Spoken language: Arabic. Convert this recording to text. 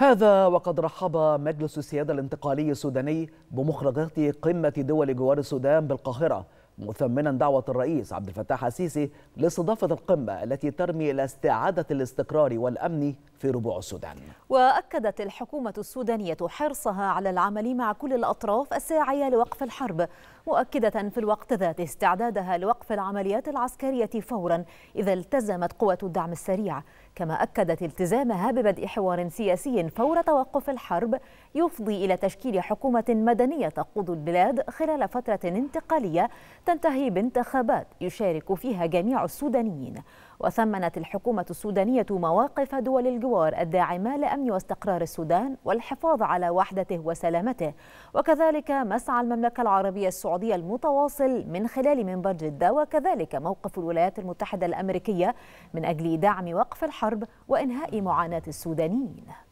هذا وقد رحب مجلس السيادة الانتقالي السوداني بمخرجات قمة دول جوار السودان بالقاهرة مثمنا دعوة الرئيس عبد الفتاح السيسي لاستضافة القمة التي ترمي إلى استعادة الاستقرار والأمن في ربوع السودان وأكدت الحكومة السودانية حرصها على العمل مع كل الأطراف الساعية لوقف الحرب مؤكدة في الوقت ذاته استعدادها لوقف العمليات العسكرية فورا إذا التزمت قوة الدعم السريع كما أكدت التزامها ببدء حوار سياسي فور توقف الحرب يفضي إلى تشكيل حكومة مدنية تقود البلاد خلال فترة انتقالية تنتهي بانتخابات يشارك فيها جميع السودانيين وثمنت الحكومة السودانية مواقف دول الجوار الداعمة لأمن واستقرار السودان والحفاظ على وحدته وسلامته وكذلك مسعى المملكة العربية السعودية المتواصل من خلال منبر جدة وكذلك موقف الولايات المتحدة الأمريكية من أجل دعم وقف الحرب وإنهاء معاناة السودانيين